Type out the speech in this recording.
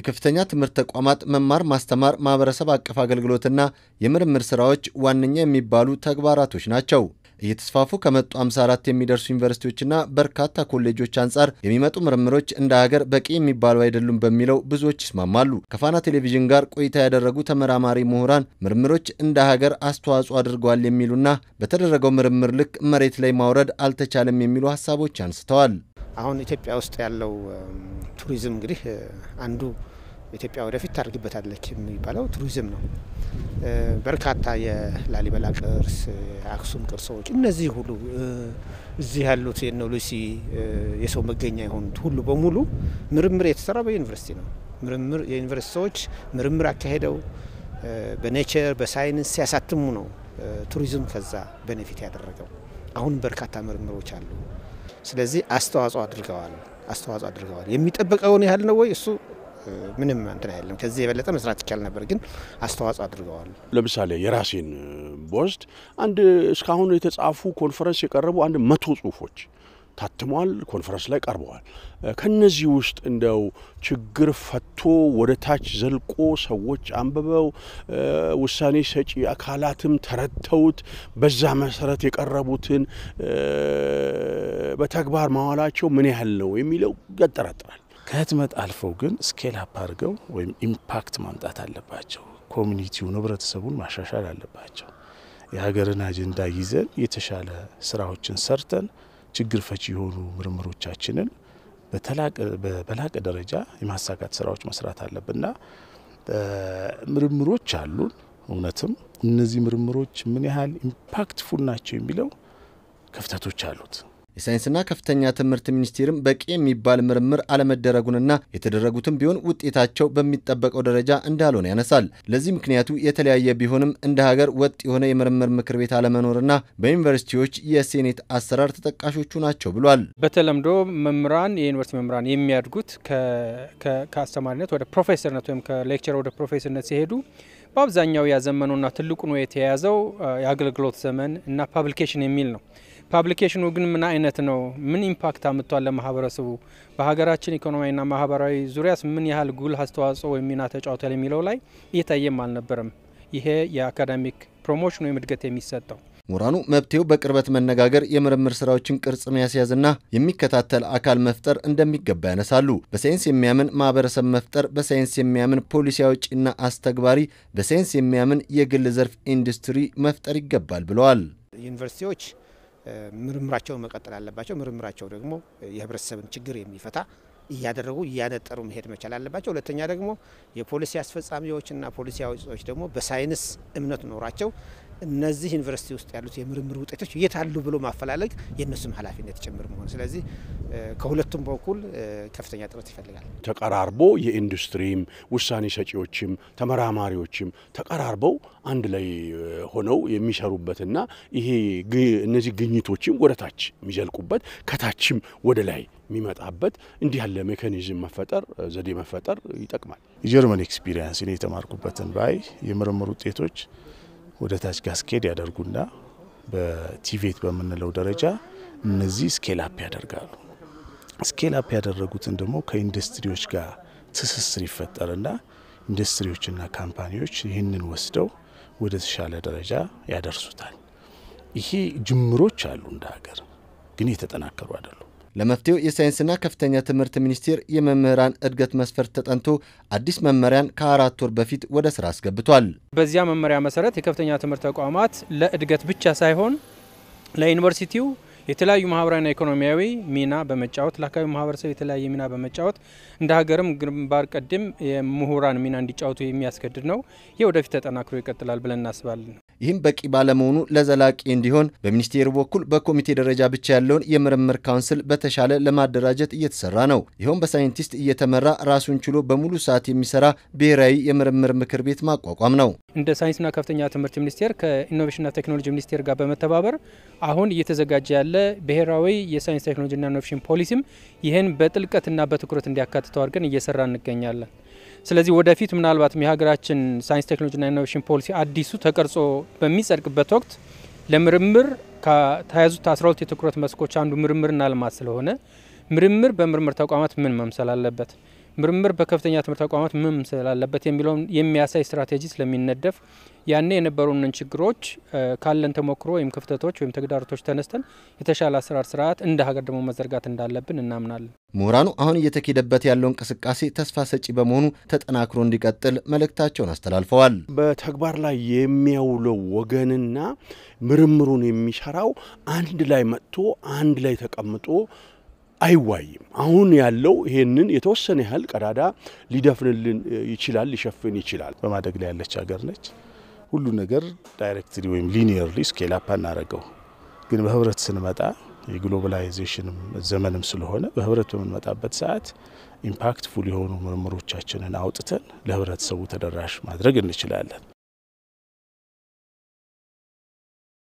የከፍተኛ ትምህርት ተቋማት መማር ማስተማር፣ ማህበረሰብ አቀፍ አገልግሎትና የምርምር ስራዎች ዋነኛ የሚባሉ ተግባራቶች ናቸው። እየተስፋፉ ከመጡ 54 የሚደርሱ ዩኒቨርሲቲዎችና በርካታ ኮሌጆች አንጻር የሚመጡ ምርምሮች እንደ ሀገር በቂ የሚባሉ አይደሉም በሚለው ብዙዎች ይስማማሉ። ከፋና ቴሌቪዥን ጋር ቆይታ ያደረጉ ተመራማሪ ምሁራን ምርምሮች እንደ ሀገር አስተዋጽኦ አድርገዋል የሚሉና በተደረገው ምርምር ልክ መሬት ላይ ማውረድ አልተቻለም የሚሉ ሀሳቦች አንስተዋል። አሁን ኢትዮጵያ ውስጥ ያለው ቱሪዝም እንግዲህ አንዱ ኢትዮጵያ ወደፊት ታደርግበታለች የሚባለው ቱሪዝም ነው። በርካታ የላሊበላ ቅርስ፣ የአክሱም ቅርሶች እነዚህ ሁሉ እዚህ ያሉት የነ ሉሲ የሰው መገኛ የሆኑት ሁሉ በሙሉ ምርምር የተሰራ በዩኒቨርሲቲ ነው። ምርምር የዩኒቨርሲቲ ሰዎች ምርምር አካሄደው በኔቸር በሳይንስ ሲያሳትሙ ነው ቱሪዝም ከዛ ቤኔፊት ያደረገው። አሁን በርካታ ምርምሮች አሉ። ስለዚህ አስተዋጽኦ አድርገዋል አስተዋጽኦ አድርገዋል። የሚጠበቀውን ያህል ነው ወይ እሱ ምንም እንትን አይደለም። ከዚህ የበለጠ መስራት ይቻል ነበር፣ ግን አስተዋጽኦ አድርገዋል። ለምሳሌ የራሴን ቦስድ አንድ እስካሁን የተጻፉ ኮንፈረንስ የቀረቡ አንድ መቶ ጽሁፎች ታትሟል፣ ኮንፈረንስ ላይ ቀርበዋል። ከነዚህ ውስጥ እንደው ችግር ፈቶ ወደ ታች ዘልቆ ሰዎች አንብበው ውሳኔ ሰጪ አካላትም ተረድተውት በዛ መሰረት የቀረቡትን በተግባር ማዋላቸው ምን ያህል ነው የሚለው ያጠራጥራል። ከህትመት አልፈው ግን ስኬል አፕ አድርገው ወይም ኢምፓክት ማምጣት አለባቸው። ኮሚኒቲውን ህብረተሰቡን ማሻሻል አለባቸው። የሀገርን አጀንዳ ይዘን የተሻለ ስራዎችን ሰርተን ችግር ፈቺ የሆኑ ምርምሮቻችንን በላቀ ደረጃ የማሳካት ስራዎች መስራት አለብንና ምርምሮች አሉን። እውነትም እነዚህ ምርምሮች ምን ያህል ኢምፓክትፉል ናቸው የሚለው ክፍተቶች አሉት። የሳይንስና ከፍተኛ ትምህርት ሚኒስቴርም በቂ የሚባል ምርምር አለመደረጉንና የተደረጉትም ቢሆን ውጤታቸው በሚጠበቀው ደረጃ እንዳልሆነ ያነሳል። ለዚህ ምክንያቱ የተለያየ ቢሆንም እንደ ሀገር ወጥ የሆነ የምርምር ምክር ቤት አለመኖርና በዩኒቨርሲቲዎች የሴኔት አሰራር ተጠቃሾቹ ናቸው ብሏል። በተለምዶ መምህራን የዩኒቨርሲቲ መምህራን የሚያድጉት ከአስተማሪነት ወደ ፕሮፌሰርነት ወይም ከሌክቸር ወደ ፕሮፌሰርነት ሲሄዱ በአብዛኛው ያዘመኑና ትልቁን የተያያዘው የአገልግሎት ዘመን እና ፓብሊኬሽን የሚል ነው። ፓብሊኬሽኑ ግን ምን አይነት ነው? ምን ኢምፓክት አምጥቷል ለማህበረሰቡ? በሀገራችን ኢኮኖሚያዊና ማህበራዊ ዙሪያስ ምን ያህል ጉልህ አስተዋጽኦ ሚና ተጫውቷል የሚለው ላይ እየታየም አልነበረም። ይሄ የአካዳሚክ ፕሮሞሽን ወይም እድገት የሚሰጠው ምሁራኑ መብቴው በቅርበት መነጋገር የምርምር ስራዎችን ቅርጽ መያስያዝና የሚከታተል አካል መፍጠር እንደሚገባ ያነሳሉ። በሳይንስ የሚያምን ማህበረሰብ መፍጠር፣ በሳይንስ የሚያምን ፖሊሲ አውጪና አስተግባሪ፣ በሳይንስ የሚያምን የግል ዘርፍ ኢንዱስትሪ መፍጠር ይገባል ብለዋል። ዩኒቨርሲቲዎች ምርምራቸውን መቀጠል አለባቸው። ምርምራቸው ደግሞ የህብረተሰብን ችግር የሚፈታ እያደረጉ እያነጠሩ መሄድ መቻል አለባቸው። ሁለተኛ ደግሞ የፖሊሲ አስፈጻሚዎችና ፖሊሲ አውጪዎች ደግሞ በሳይንስ እምነት ኖራቸው እነዚህ ዩኒቨርሲቲ ውስጥ ያሉት የምርምር ውጤቶች የት አሉ ብሎ ማፈላለግ የእነሱም ኃላፊነት ጭምር መሆን ስለዚህ ከሁለቱም በኩል ከፍተኛ ጥረት ይፈልጋል። ተቀራርቦ የኢንዱስትሪም ውሳኔ ሰጪዎችም ተመራማሪዎችም ተቀራርበው አንድ ላይ ሆነው የሚሰሩበትና ይሄ እነዚህ ግኝቶችም ወደ ታች የሚዘልቁበት ከታችም ወደ ላይ የሚመጣበት እንዲህ ያለ ሜካኒዝም መፈጠር ዘዴ መፈጠር ይጠቅማል። የጀርመን ኤክስፒሪየንስ እኔ የተማርኩበትን ባይ የምርምር ውጤቶች ወደ ታች ጋስኬድ ያደርጉና በቲቬት በምንለው ደረጃ እነዚህ ስኬል አፕ ያደርጋሉ። ስኬል አፕ ያደረጉትን ደግሞ ከኢንዱስትሪዎች ጋር ትስስር ይፈጠርና ኢንዱስትሪዎችና ካምፓኒዎች ይህንን ወስደው ወደ ተሻለ ደረጃ ያደርሱታል። ይሄ ጅምሮች አሉ፣ እንደ ሀገር ግን የተጠናከሩ አይደሉ። ለመፍትሄው የሳይንስና ከፍተኛ ትምህርት ሚኒስቴር የመምህራን እድገት መስፈርት ተጠንቶ አዲስ መመሪያን ከአራት ወር በፊት ወደ ስራ አስገብቷል። በዚያ መመሪያ መሰረት የከፍተኛ ትምህርት ተቋማት ለእድገት ብቻ ሳይሆን ለዩኒቨርሲቲው የተለያዩ ማህበራዊና ኢኮኖሚያዊ ሚና በመጫወት ለአካባቢ ማህበረሰብ የተለያየ ሚና በመጫወት እንደ ሀገርም ግንባር ቀደም የምሁራን ሚና እንዲጫወቱ የሚያስገድድ ነው። ይህ ወደፊት ተጠናክሮ ይቀጥላል ብለን እናስባለን። ይህም በቂ ባለመሆኑ ለዘላቂ እንዲሆን በሚኒስቴሩ በኩል በኮሚቴ ደረጃ ብቻ ያለውን የምርምር ካውንስል በተሻለ ለማደራጀት እየተሰራ ነው። ይኸውም በሳይንቲስት እየተመራ ራሱን ችሎ በሙሉ ሰዓት የሚሰራ ብሔራዊ የምርምር ምክር ቤት ማቋቋም ነው። እንደ ሳይንስና ከፍተኛ ትምህርት ሚኒስቴር ከኢኖቬሽንና ቴክኖሎጂ ሚኒስቴር ጋር በመተባበር አሁን እየተዘጋጀ ያለ ብሔራዊ የሳይንስ ቴክኖሎጂና ኢኖቬሽን ፖሊሲም ይህን በጥልቀትና በትኩረት እንዲያካትተው አድርገን እየሰራ እንገኛለን። ስለዚህ ወደፊት ምናልባትም የሀገራችን ሳይንስ ቴክኖሎጂና ኢኖቬሽን ፖሊሲ አዲሱ ተቀርጾ በሚጸድቅበት ወቅት ለምርምር ከተያዙት 12 የትኩረት መስኮች አንዱ ምርምርና ልማት ስለሆነ ምርምር በምርምር ተቋማት ምን መምሰል አለበት? ምርምር በከፍተኛ ትምህርት ተቋማት ምን ስላለበት የሚለውን የሚያሳይ ስትራቴጂ ስለሚነደፍ ያኔ የነበሩንን ችግሮች ካለን ተሞክሮ ወይም ክፍተቶች ወይም ተግዳሮቶች ተነስተን የተሻለ አሰራር ስርዓት እንደ ሀገር ደግሞ መዘርጋት እንዳለብን እናምናለን። ምሁራኑ አሁን እየተኬደበት ያለው እንቅስቃሴ ተስፋ ሰጪ በመሆኑ ተጠናክሮ እንዲቀጥል መልእክታቸውን አስተላልፈዋል። በተግባር ላይ የሚያውለው ወገንና ምርምሩን የሚሰራው አንድ ላይ መጥቶ አንድ ላይ ተቀምጦ አይዋይም። አሁን ያለው ይሄንን የተወሰነ ያህል ቀዳዳ ሊደፍንልን ይችላል፣ ሊሸፍን ይችላል። በማደግ ላይ ያለች ሀገር ነች። ሁሉ ነገር ዳይሬክትሊ ወይም ሊኒየርሊ ስኬል አፕ እናደርገው። ግን በህብረት ስንመጣ የግሎባላይዜሽን ዘመንም ስለሆነ በህብረት በምንመጣበት ሰዓት ኢምፓክትፉል የሆኑ ምርምሮቻችንን አውጥተን ለህብረተሰቡ ተደራሽ ማድረግ እንችላለን።